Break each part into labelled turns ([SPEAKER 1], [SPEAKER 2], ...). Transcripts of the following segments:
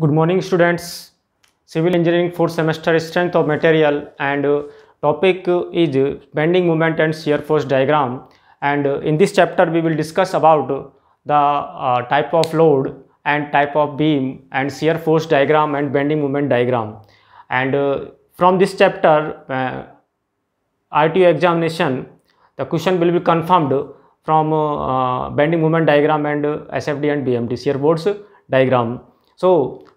[SPEAKER 1] Good morning students. Civil Engineering 4th semester strength of material and uh, topic uh, is bending moment and shear force diagram and uh, in this chapter we will discuss about the uh, type of load and type of beam and shear force diagram and bending moment diagram and uh, from this chapter uh, examination the question will be confirmed from bending moment diagram and SFD and BMT shear force diagram so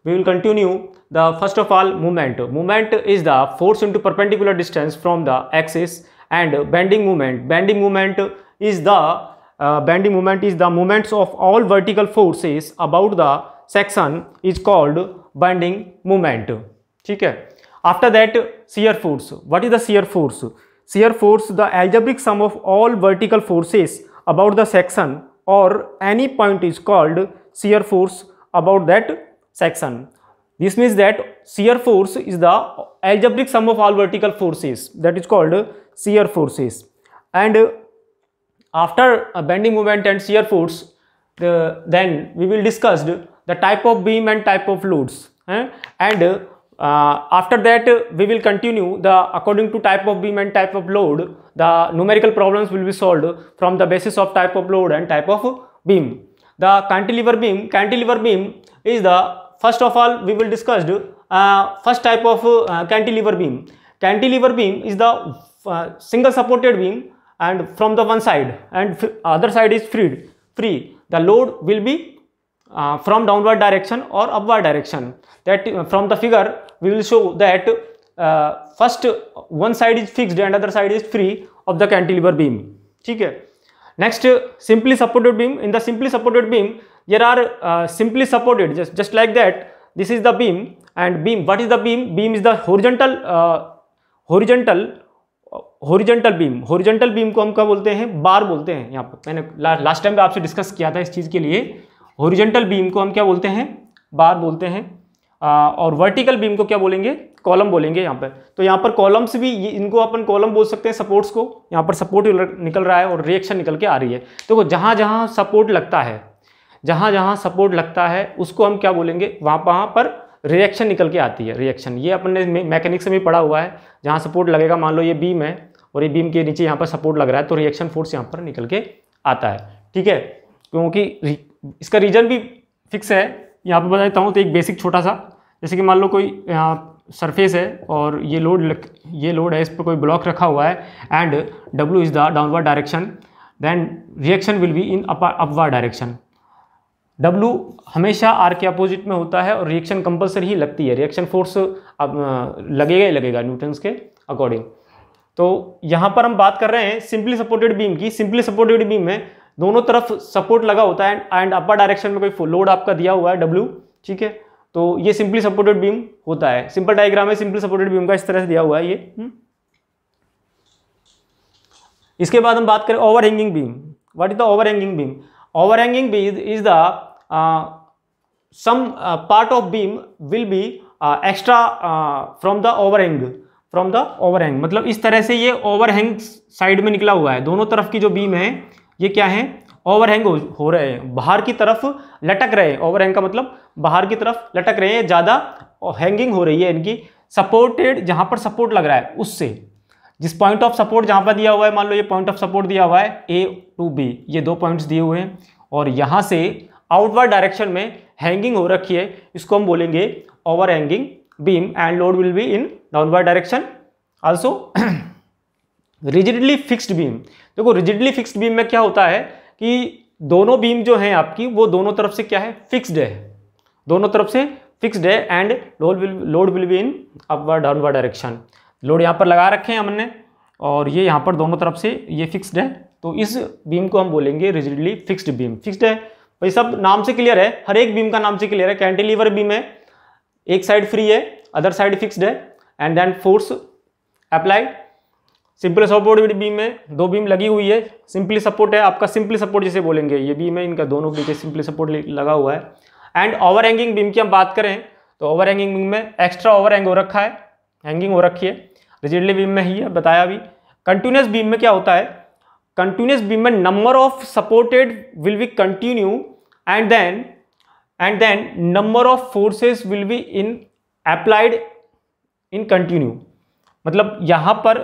[SPEAKER 1] we will continue the first of all moment. Moment is the force into perpendicular distance from the axis and bending moment. Bending moment is the uh, bending moment is the moments of all vertical forces about the section is called bending moment. Okay. After that shear force. What is the shear force? Shear force the algebraic sum of all vertical forces about the section or any point is called shear force about that section. This means that shear force is the algebraic sum of all vertical forces that is called shear forces. And uh, after bending moment and shear force, the, then we will discuss the type of beam and type of loads. Eh? And uh, after that, we will continue the according to type of beam and type of load, the numerical problems will be solved from the basis of type of load and type of beam. The cantilever beam, cantilever beam is the First of all, we will discuss uh, first type of uh, cantilever beam. Cantilever beam is the uh, single supported beam and from the one side and other side is freed, free. The load will be uh, from downward direction or upward direction. That uh, from the figure we will show that uh, first one side is fixed and other side is free of the cantilever beam. ठीक है next simply supported beam in the simply supported there are uh, simply supported just, just like that this is the beam and beam what is the beam beam is the horizontal uh, horizontal horizontal beam horizontal beam को हम क्या बोलते हैं बार बोलते हैं यहाँ पर मैंने ला, लास्ट टाइम भी आपसे डिस्कस किया था इस चीज़ के लिए हॉरिजेंटल बीम को हम क्या बोलते हैं बार बोलते हैं आ, और वर्टिकल बीम को क्या बोलेंगे कॉलम बोलेंगे यहाँ पर तो यहाँ पर कॉलम्स भी इनको अपन कॉलम बोल सकते हैं सपोर्ट्स को यहाँ पर सपोर्ट निकल रहा है और रिएक्शन निकल के आ रही है देखो तो जहाँ जहाँ सपोर्ट लगता है जहाँ जहाँ सपोर्ट लगता है उसको हम क्या बोलेंगे वहाँ वहाँ पर रिएक्शन निकल के आती है रिएक्शन ये अपने मैकेनिक मैकेनिक्स में भी पड़ा हुआ है जहाँ सपोर्ट लगेगा मान लो ये बीम है और ये बीम के नीचे यहाँ पर सपोर्ट लग रहा है तो रिएक्शन फोर्स यहाँ पर निकल के आता है ठीक है क्योंकि इसका रीजन भी फिक्स है यहाँ पर बता देता हूँ तो एक बेसिक छोटा सा जैसे कि मान लो कोई यहाँ सरफेस है और ये लोड ये लोड है इस पर कोई ब्लॉक रखा हुआ है and W is the downward direction then reaction will be in upward direction W हमेशा आर के अपोजिट में होता है और रिएक्शन कंपलसरी ही लगती है रिएक्शन फोर्स अब लगेगा ही लगेगा न्यूटन्स के अकॉर्डिंग तो यहाँ पर हम बात कर रहे हैं सिंपली सपोर्टेड बीम की सिंपली सपोर्टेड बीम में दोनों तरफ सपोर्ट लगा होता है एंड अपर डायरेक्शन में कोई लोड आपका दिया हुआ है डब्ल्यू ठीक है तो ये सिंपली सपोर्टेड बीम होता है सिंपल डायग्राम है सिंपली सपोर्टेड बीम का इस तरह से दिया हुआ है ये हुँ? हम्म। इसके बाद हम बात करें over beam what is the over beam over hanging is is the some part of beam will be extra from the uh, from from the overhang मतलब इस तरह से ये ओवरहैंग साइड में निकला हुआ है दोनों तरफ की जो बीम है ये क्या है ओवरहैंग हो रहे हैं बाहर की तरफ लटक रहे हैं ओवरहैंग का मतलब बाहर की तरफ लटक रहे हैं ज़्यादा हैंगिंग हो रही है इनकी सपोर्टेड जहाँ पर सपोर्ट लग रहा है उससे जिस पॉइंट ऑफ सपोर्ट जहाँ पर दिया हुआ है मान लो ये पॉइंट ऑफ सपोर्ट दिया हुआ है ए टू बी ये दो पॉइंट्स दिए हुए हैं और यहाँ से आउटवर्ड डायरेक्शन में हैंगिंग हो रखी है इसको हम बोलेंगे over hanging beam and load will be in downward direction also rigidly fixed beam देखो रिजिडली फिक्स्ड बीम में क्या होता है कि दोनों बीम जो हैं आपकी वो दोनों तरफ से क्या है फिक्स्ड है दोनों तरफ से फिक्स्ड है and load will load will be in upward downward direction load यहाँ पर लगा रखे हैं हमने और ये यहाँ पर दोनों तरफ से ये फिक्स्ड है तो इस बीम को हम बोलेंगे रिजिडली फिक्स्ड बीम फिक्स्ड है भाई सब नाम से क्लियर है हर एक बीम का नाम से क्लियर है कैंटिलीवर बीम है एक साइड फ्री है अदर साइड फिक्स्ड है and then force apply simply support beam है दो बीम लगी हुई है सिंपली सपोर्ट है आपका सिंपली सपोर्ट जिसे बोलेंगे ये बीम है इनका दोनों के नीचे सिंपली सपोर्ट लगा हुआ है एंड ओवर हैंगिंग बीम की हम बात करें तो ओवर हैंगिंग बीम में एक्स्ट्रा ओवर हैंग हो रखा है हैंगिंग हो रखी है रिजिडली बीम में ही है बताया भी कंटिन्यूस बीम में क्या होता है कंटिन्यूस बीम में number of supported will be continue and then and then number of forces will be in applied in continue मतलब यहाँ पर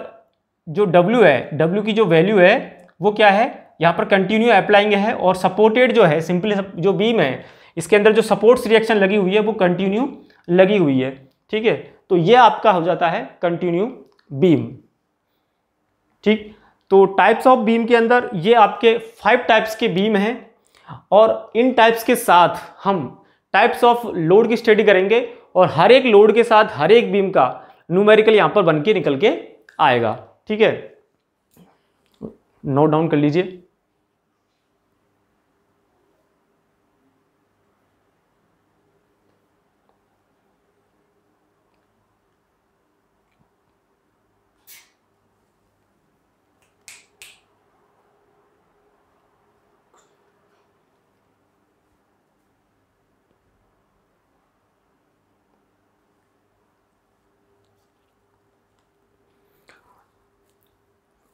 [SPEAKER 1] जो W है W की जो वैल्यू है वो क्या है यहाँ पर कंटिन्यू अप्लाइंग है और सपोर्टेड जो है सिंपली जो बीम है इसके अंदर जो सपोर्ट्स रिएक्शन लगी हुई है वो कंटिन्यू लगी हुई है ठीक है तो ये आपका हो जाता है कंटिन्यू बीम ठीक तो टाइप्स ऑफ बीम के अंदर ये आपके फाइव टाइप्स के बीम हैं और इन टाइप्स के साथ हम टाइप्स ऑफ लोड की स्टडी करेंगे और हर एक लोड के साथ हर एक बीम का न्यूमेरिकल यहाँ पर बन के निकल के आएगा ठीक है नोट डाउन कर लीजिए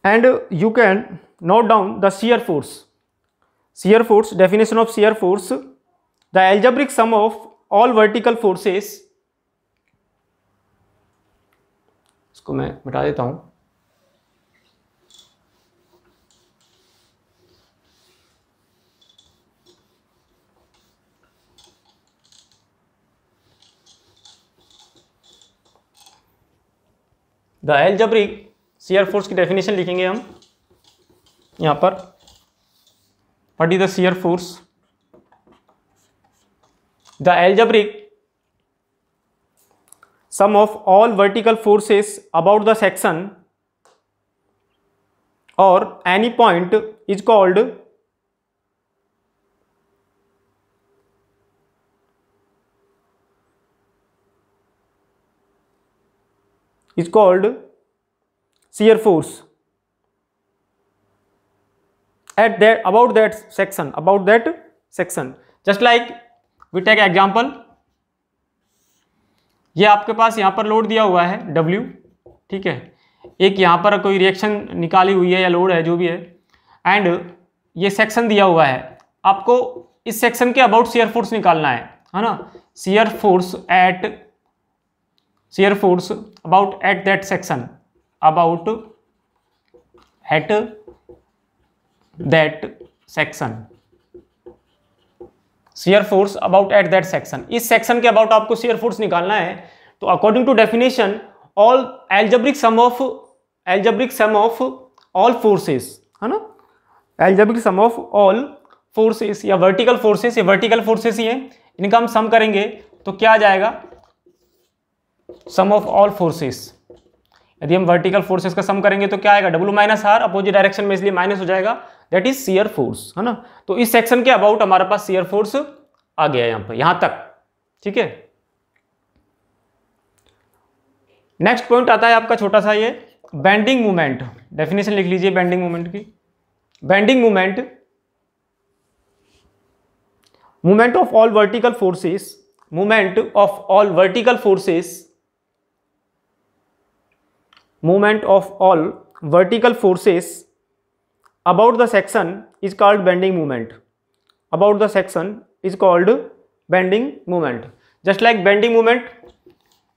[SPEAKER 1] and you can note down the shear force. Shear force, definition of shear force, the algebraic sum of all vertical forces इसको मैं मिटा देता हूं the algebraic शेयर फोर्स की डेफिनेशन लिखेंगे हम यहाँ पर what is the shear force the algebraic sum of all vertical forces about the section or any point is called is called shear force at that about that section about that section just like we take example ये आपके पास यहाँ पर load दिया हुआ है W ठीक है एक यहाँ पर कोई रिएक्शन निकाली हुई है या लोड है जो भी है एंड ये सेक्शन दिया हुआ है आपको इस सेक्शन के अबाउट सीयर फोर्स निकालना है है ना shear force at shear force about at that section about at that section shear force about at that section इस सेक्शन के अबाउट आपको शेयर फोर्स निकालना है तो according to definition all algebraic sum of algebraic sum of all forces है ना algebraic sum of all forces या vertical forces ये वर्टिकल फोर्सेस ही हैं इनका हम सम करेंगे तो क्या आ जाएगा सम ऑफ ऑल फोर्सेस यदि हम वर्टिकल फोर्सेस का सम करेंगे तो क्या आएगा W minus R opposite direction में इसलिए माइनस हो जाएगा दैट इज सीयर फोर्स है ना तो इस सेक्शन के अबाउट हमारे पास सीयर फोर्स आ गया यहां पर यहां तक ठीक है नेक्स्ट पॉइंट आता है आपका छोटा सा ये बेंडिंग मूवमेंट डेफिनेशन लिख लीजिए बेंडिंग मूवमेंट की bending movement movement of all vertical forces movement of all vertical forces movement of all vertical forces about the section is called bending moment about the section is called bending moment just like bending moment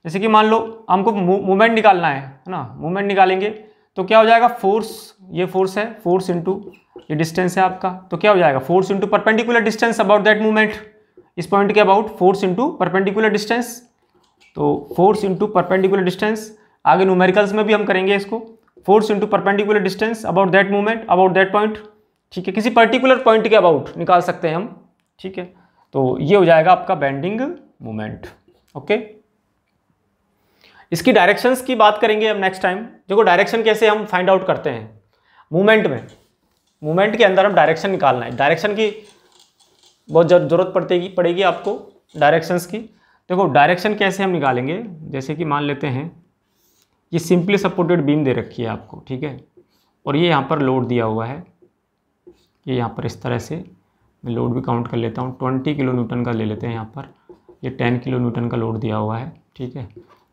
[SPEAKER 1] जैसे कि मान लो हमको movement निकालना है है ना movement निकालेंगे तो क्या हो जाएगा फोर्स ये फोर्स है फोर्स इंटू ये डिस्टेंस है आपका तो क्या हो जाएगा force into perpendicular distance about that movement इस पॉइंट के about force into perpendicular distance तो फोर्स इंटू परपेंडिकुलर डिस्टेंस आगे न्यूमेरिकल्स में भी हम करेंगे इसको force into perpendicular distance about that movement about that point ठीक है किसी पर्टिकुलर पॉइंट के अबाउट निकाल सकते हैं हम ठीक है तो ये हो जाएगा आपका बैंडिंग मूवमेंट ओके इसकी डायरेक्शंस की बात करेंगे हम नेक्स्ट टाइम देखो डायरेक्शन कैसे हम फाइंड आउट करते हैं मूवमेंट में मूवमेंट के अंदर हम डायरेक्शन निकालना है डायरेक्शन की बहुत ज़रूरत पड़ेगी पड़ेगी आपको डायरेक्शंस की देखो डायरेक्शन कैसे हम निकालेंगे जैसे कि मान लेते हैं ये सिंपली सपोर्टेड बीम दे रखी है आपको ठीक है और ये यहाँ पर लोड दिया हुआ है ये यहाँ पर इस तरह से मैं लोड भी काउंट कर लेता हूँ ट्वेंटी किलो न्यूटन का ले लेते हैं यहाँ पर ये टेन किलो न्यूटन का लोड दिया हुआ है ठीक है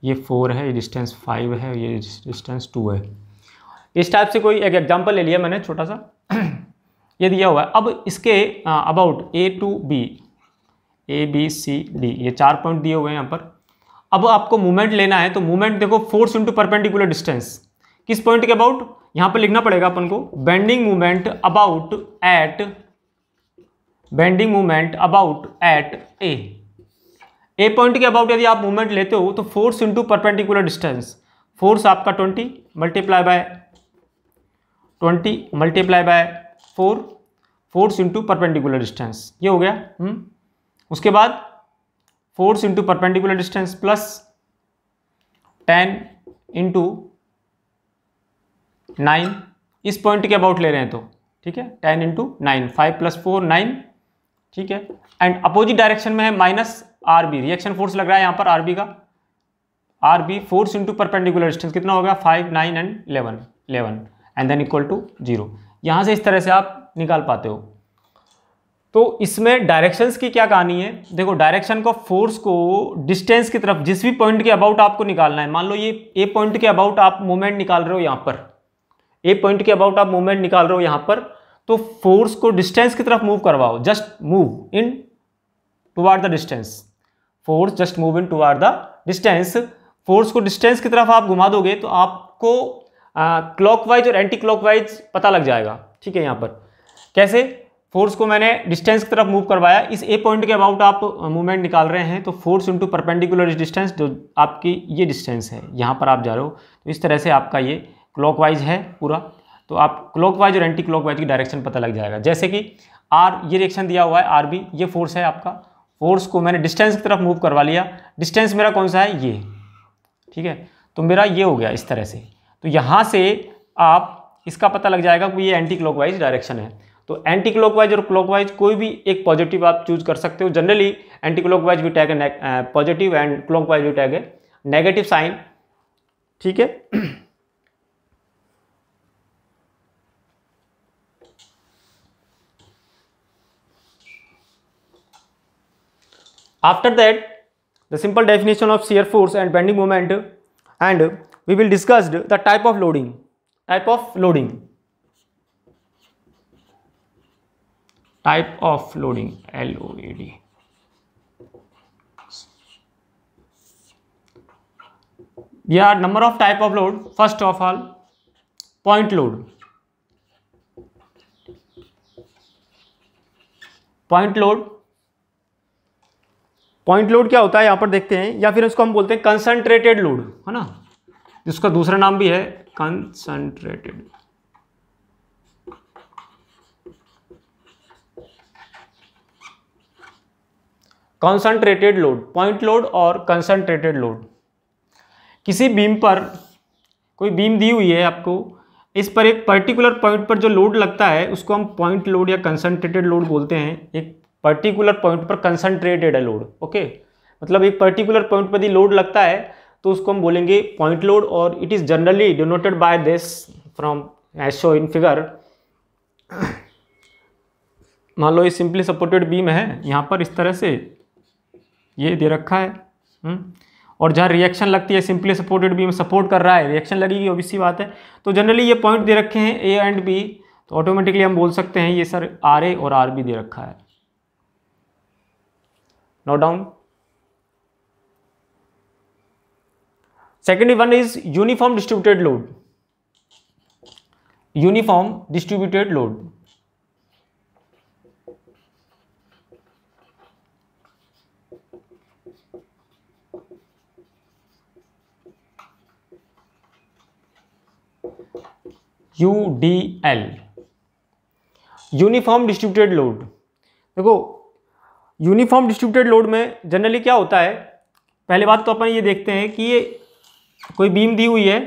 [SPEAKER 1] ये फोर है ये डिस्टेंस फाइव है ये डिस्टेंस टू है इस टाइप से कोई एक एग्जाम्पल ले लिया मैंने छोटा सा ये दिया हुआ है अब इसके about A to B A B C D ये चार पॉइंट दिए हुए हैं यहाँ पर अब आपको मूवमेंट लेना है तो मूवमेंट देखो फोर्स इंटू परपेंडिकुलर डिस्टेंस किस पॉइंट के अबाउट यहां पर लिखना पड़ेगा अपन को bending movement about at bending movement about at A A point के अबाउट यदि आप मूवमेंट लेते हो तो force into perpendicular distance force आपका twenty multiply by twenty multiply by four force into perpendicular distance ये हो गया हुँ? हम्म। उसके बाद force into perpendicular distance plus ten into nine इस पॉइंट के अबाउट ले रहे हैं तो ठीक है ten into nine five plus four nine ठीक है एंड अपोजिट डायरेक्शन में है minus R B reaction force लग रहा है यहाँ पर आर बी का R B force into perpendicular distance कितना होगा five nine and eleven eleven and then equal to zero यहाँ से इस तरह से आप निकाल पाते हो तो इसमें डायरेक्शंस की क्या कहानी है देखो डायरेक्शन को फोर्स को डिस्टेंस की तरफ जिस भी पॉइंट के अबाउट आपको निकालना है मान लो ये ए पॉइंट के अबाउट आप मोमेंट निकाल रहे हो यहाँ पर ए पॉइंट के अबाउट आप मोमेंट निकाल रहे हो यहाँ पर तो फोर्स को डिस्टेंस की तरफ मूव करवाओ just move in toward the distance force just move in toward the distance force को डिस्टेंस की तरफ आप घुमा दोगे तो आपको क्लॉकवाइज और एंटी क्लॉकवाइज पता लग जाएगा ठीक है यहाँ पर कैसे फोर्स को मैंने डिस्टेंस की तरफ मूव करवाया इस ए पॉइंट के अबाउट आप मूवमेंट निकाल रहे हैं तो फोर्स इंटू परपेंडिकुलर डिस्टेंस जो आपकी ये डिस्टेंस है यहाँ पर आप जा रहे हो तो इस तरह से आपका ये क्लॉकवाइज है पूरा तो आप क्लॉकवाइज और एंटी क्लॉकवाइज की डायरेक्शन पता लग जाएगा जैसे कि आर ये रिएक्शन दिया हुआ है आर बी ये फोर्स है आपका फोर्स को मैंने डिस्टेंस की तरफ मूव करवा लिया डिस्टेंस मेरा कौन सा है ये ठीक है तो मेरा ये हो गया इस तरह से तो यहाँ से आप इसका पता लग जाएगा कि ये एंटी क्लॉकवाइज डायरेक्शन है तो एंटी क्लॉकवाइज और क्लॉकवाइज कोई भी एक पॉजिटिव आप चूज कर सकते हो जनरली एंटी वाइज भी tag positive and clockwise भी टैग है नेगेटिव साइन ठीक है after that the simple definition of shear force and bending moment and we will discussed the type of loading type of loading type of loading L O A D there are number of type of load first of all point load point load point load क्या होता है यहां पर देखते हैं या फिर उसको हम बोलते हैं कंसंट्रेटेड लोड है ना जिसका दूसरा नाम भी है concentrated concentrated load point load और कंसंट्रेटेड लोड किसी बीम पर कोई बीम दी हुई है आपको इस पर एक पर्टिकुलर पॉइंट पर जो लोड लगता है उसको हम पॉइंट लोड या कंसंट्रेटेड लोड बोलते हैं एक पर्टिकुलर पॉइंट पर कंसंट्रेटेड है लोड ओके मतलब एक पर्टिकुलर पॉइंट पर यदि लोड लगता है तो उसको हम बोलेंगे पॉइंट लोड और it is generally denoted by this from as show in figure मान लो ये सिंपली सपोर्टेड बीम है यहाँ पर इस तरह से ये दे रखा है हम्म? और जहाँ रिएक्शन लगती है सिंपली सपोर्टेड बीम सपोर्ट कर रहा है रिएक्शन लगेगी इसी बात है तो जनरली ये पॉइंट दे रखे हैं ए एंड बी तो ऑटोमेटिकली हम बोल सकते हैं ये सर आर ए और आर बी दे रखा है no down second one is uniform distributed load uniform distributed load U D L uniform distributed load देखो यूनिफॉर्म डिस्ट्रीब्यूटेड लोड में जनरली क्या होता है पहले बात तो अपन ये देखते हैं कि ये कोई बीम दी हुई है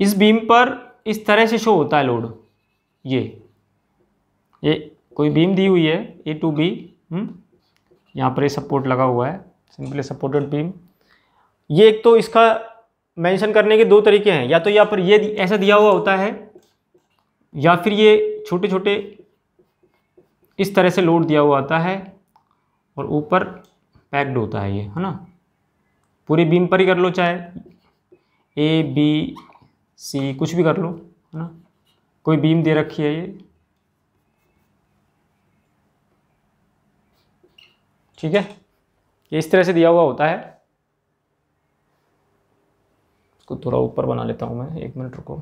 [SPEAKER 1] इस बीम पर इस तरह से शो होता है लोड ये ये कोई बीम दी हुई है ए टू बी यहाँ पर ये सपोर्ट लगा हुआ है सिंपली सपोर्टेड बीम ये एक तो इसका मेंशन करने के दो तरीके हैं या तो यहाँ पर ये ऐसा दिया हुआ होता है या फिर ये छोटे छोटे इस तरह से लोड दिया हुआ होता है और ऊपर पैक्ड होता है ये है ना पूरे बीम पर ही कर लो चाहे ए बी सी कुछ भी कर लो है ना कोई बीम दे रखी है ये ठीक है ये इस तरह से दिया हुआ होता है इसको थोड़ा ऊपर बना लेता हूँ मैं एक मिनट रुको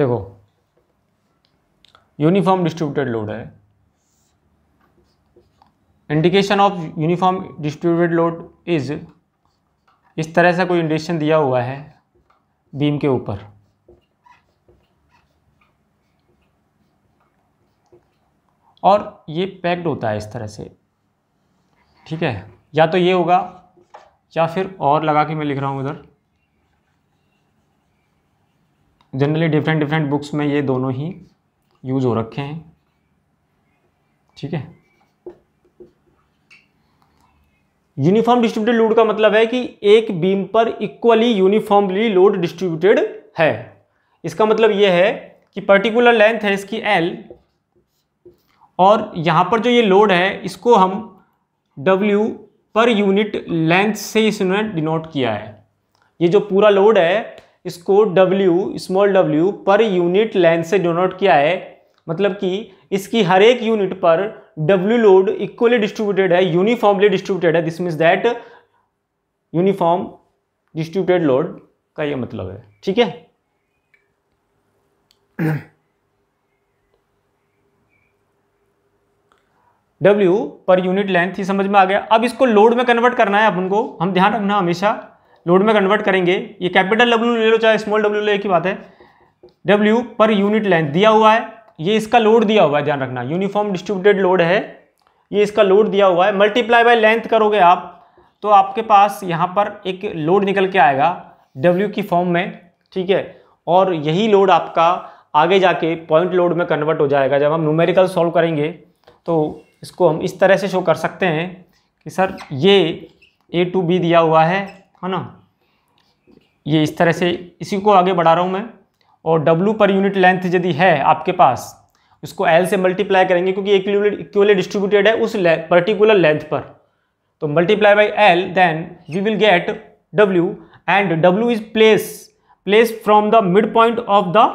[SPEAKER 1] देखो यूनिफॉर्म डिस्ट्रीब्यूटेड लोड है indication of uniform distributed load is इस तरह से कोई इंडिकेशन दिया हुआ है बीम के ऊपर और ये पैक्ड होता है इस तरह से ठीक है या तो ये होगा या फिर और लगा के मैं लिख रहा हूँ उधर जनरली डिफरेंट डिफरेंट बुक्स में ये दोनों ही यूज़ हो रखे हैं ठीक है यूनिफॉर्म डिस्ट्रीब्यूटेड लोड का मतलब है कि एक बीम पर इक्वली यूनिफॉर्मली लोड डिस्ट्रीब्यूटेड है इसका मतलब यह है कि पर्टिकुलर लेंथ है इसकी एल और यहाँ पर जो ये लोड है इसको हम डब्ल्यू पर यूनिट लेंथ से इसने डिनोट किया है ये जो पूरा लोड है इसको W small W per unit length से डिनोट किया है मतलब कि इसकी हर एक यूनिट पर डब्ल्यू लोड इक्वली डिस्ट्रीब्यूटेड है यूनिफॉर्मली डिस्ट्रीब्यूटेड है this means that uniform distributed load का ये मतलब है ठीक है W पर यूनिट लेंथ ही समझ में आ गया अब इसको लोड में कन्वर्ट करना है अपन को हम ध्यान रखना हमेशा लोड में कन्वर्ट करेंगे ये कैपिटल W ले लो चाहे स्मॉल W ले की बात है W पर यूनिट लेंथ दिया हुआ है ये इसका लोड दिया हुआ है ध्यान रखना यूनिफॉर्म डिस्ट्रीब्यूटेड लोड है ये इसका लोड दिया हुआ है मल्टीप्लाई बाय लेंथ करोगे आप तो आपके पास यहाँ पर एक लोड निकल के आएगा डब्ल्यू की फॉर्म में ठीक है और यही लोड आपका आगे जाके पॉइंट लोड में कन्वर्ट हो जाएगा जब हम न्यूमेरिकल सॉल्व करेंगे तो इसको हम इस तरह से शो कर सकते हैं कि सर ये ए टू बी दिया हुआ है है ना ये इस तरह से इसी को आगे बढ़ा रहा हूँ मैं और W पर यूनिट लेंथ यदि है आपके पास उसको L से मल्टीप्लाई करेंगे क्योंकि एक इक्वली डिस्ट्रीब्यूटेड है उस पर्टिकुलर लेंथ पर तो multiply by L then we will get W and W is place place from the mid point of the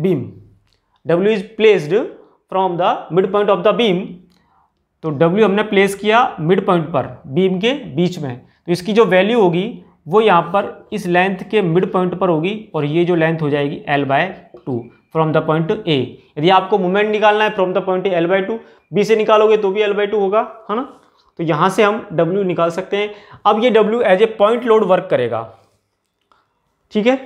[SPEAKER 1] beam W is placed from the mid point of the beam तो W हमने place किया mid point पर beam के बीच में तो इसकी जो वैल्यू होगी वो यहाँ पर इस लेंथ के मिड पॉइंट पर होगी और ये जो लेंथ हो जाएगी L by two from the point A यदि आपको मोमेंट निकालना है from the point A L by two B से निकालोगे तो भी एल बाय टू होगा है ना तो यहाँ से हम डब्ल्यू निकाल सकते हैं अब ये W as a point load work करेगा ठीक है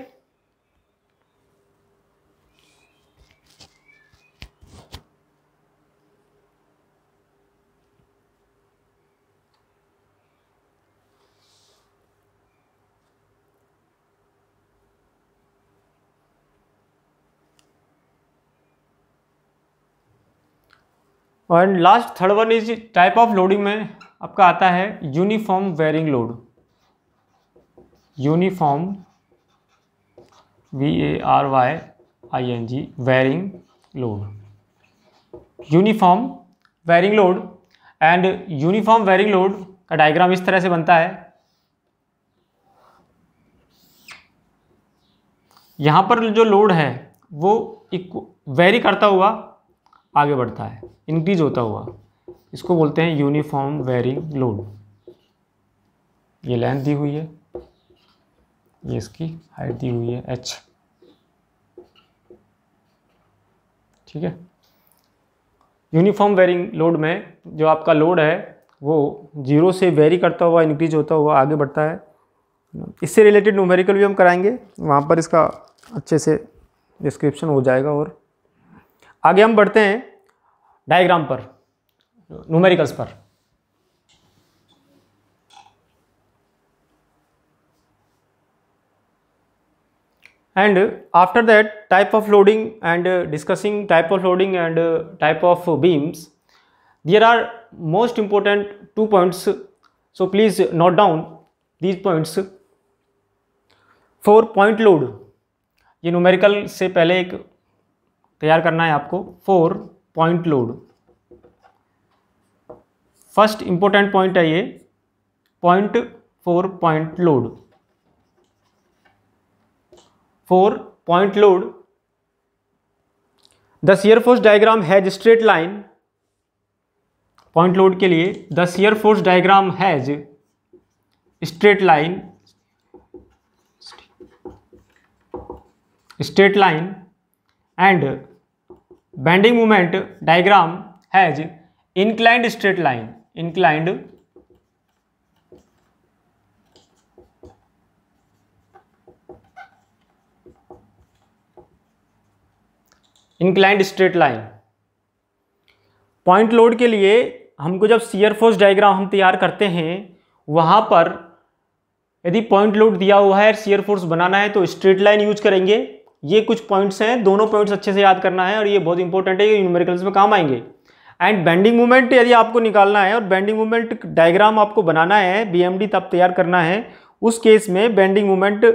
[SPEAKER 1] and last third one is type of loading में आपका आता है uniform varying load uniform V A R Y I N G varying load uniform varying load and uniform varying load का diagram इस तरह से बनता है यहाँ पर जो लोड है वो वेरी करता हुआ आगे बढ़ता है इंक्रीज होता हुआ इसको बोलते हैं यूनिफॉर्म वेरिंग लोड ये लेंथ दी हुई है ये इसकी हाइट दी हुई है एच ठीक है यूनिफॉर्म वेरिंग लोड में जो आपका लोड है वो जीरो से वेरी करता हुआ इंक्रीज होता हुआ आगे बढ़ता है इससे रिलेटेड न्यूमेरिकल भी हम कराएंगे वहाँ पर इसका अच्छे से डिस्क्रिप्शन हो जाएगा और आगे हम बढ़ते हैं डायग्राम पर न्यूमेरिकल्स पर and after that type of loading and discussing type of loading and type of beams there are most important two points so please note down these points for point load ये numerical से पहले एक तैयार करना है आपको for point load first important point है ये point for point load for point load the shear force diagram has straight line point load के लिए the shear force diagram has straight line straight line and bending movement diagram has inclined straight line inclined inclined straight line point load के लिए हमको जब shear force diagram हम तैयार करते हैं वहां पर यदि पॉइंट लोड दिया हुआ है सीयर फोर्स बनाना है तो स्ट्रेट लाइन यूज करेंगे ये कुछ पॉइंट्स हैं दोनों पॉइंट्स अच्छे से याद करना है और ये बहुत इंपॉर्टेंट है ये न्यूमेरिकल्स में काम आएंगे एंड बेंडिंग मूवमेंट यदि आपको निकालना है और बेंडिंग मूवमेंट डायग्राम आपको बनाना है बीएमडी तब तैयार करना है उस केस में bending movement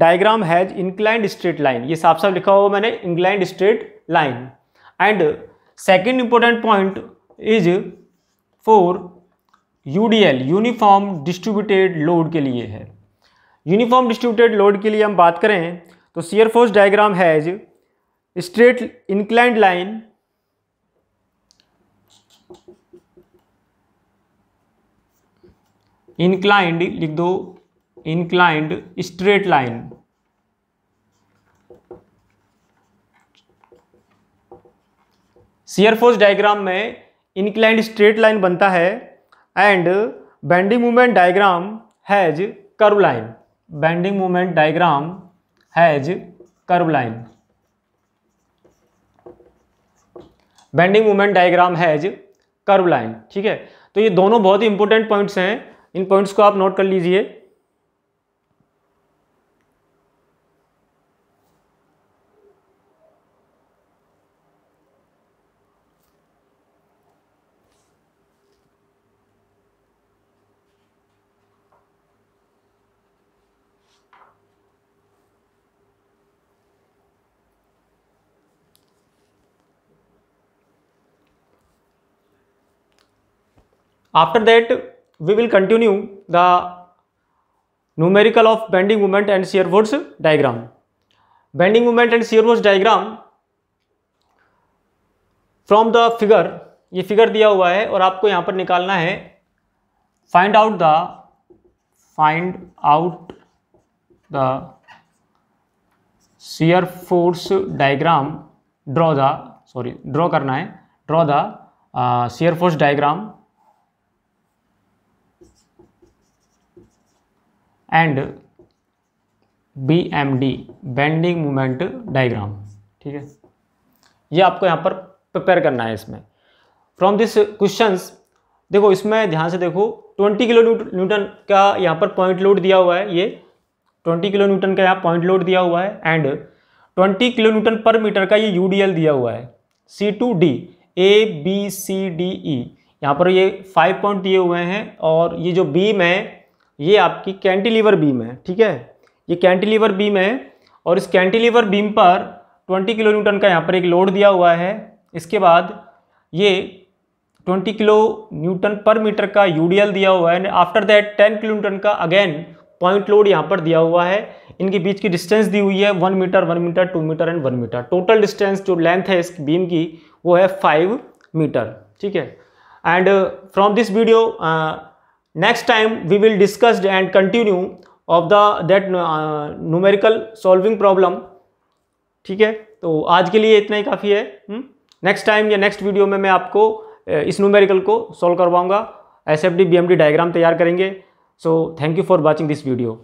[SPEAKER 1] diagram has inclined straight line ये साफ साफ लिखा हुआ मैंने inclined straight line and second important point is for U uniform distributed load के लिए है यूनिफॉर्म डिस्ट्रीब्यूटेड लोड के लिए हम बात करें तो shear force diagram has straight inclined line inclined लिख दो inclined straight line shear force diagram में इंक्लाइंड स्ट्रेट लाइन बनता है and bending movement diagram has curve line bending movement diagram has curve line bending movement diagram has curve line ठीक है तो ये दोनों बहुत ही इंपॉर्टेंट पॉइंट्स हैं इन पॉइंट्स को आप नोट कर लीजिए After that, we will continue the numerical of bending moment and shear force diagram. Bending moment and shear force diagram from the figure ये फिगर दिया हुआ है और आपको यहाँ पर निकालना है find out the find out the shear force diagram draw the sorry draw करना है draw the shear force diagram and B M D bending moment diagram ठीक है ये आपको यहाँ पर प्रिपेयर करना है इसमें फ्रॉम दिस क्वेश्चन देखो इसमें ध्यान से देखो 20 किलो न्यूटन का यहाँ पर पॉइंट लोड दिया हुआ है ये 20 किलो न्यूटन का यहाँ पॉइंट लोड दिया हुआ है and 20 kilo newton per metre का ये यू दिया हुआ है C to D A B C D E यहाँ पर ये फाइव पॉइंट दिए हुए हैं और ये जो बीम है ये आपकी कैंटिलीवर बीम है ठीक है ये कैंटिलीवर बीम है और इस कैंटिलीवर बीम पर 20 किलो न्यूटन का यहाँ पर एक लोड दिया हुआ है इसके बाद ये 20 किलो न्यूटन पर मीटर का यूडीएल दिया हुआ है after that ten kilo newton का अगेन पॉइंट लोड यहाँ पर दिया हुआ है इनके बीच की डिस्टेंस दी हुई है one metre one metre two metre and one metre total distance जो लेंथ है इस बीम की वो है फाइव मीटर ठीक है and from this video next time we will discuss and continue of the that uh, numerical solving problem ठीक है तो आज के लिए इतना ही काफ़ी है नेक्स्ट टाइम हम्म? या नेक्स्ट वीडियो में मैं आपको इस न्यूमेरिकल को सॉल्व करवाऊंगा S F D B M D diagram तैयार करेंगे so thank you for watching this video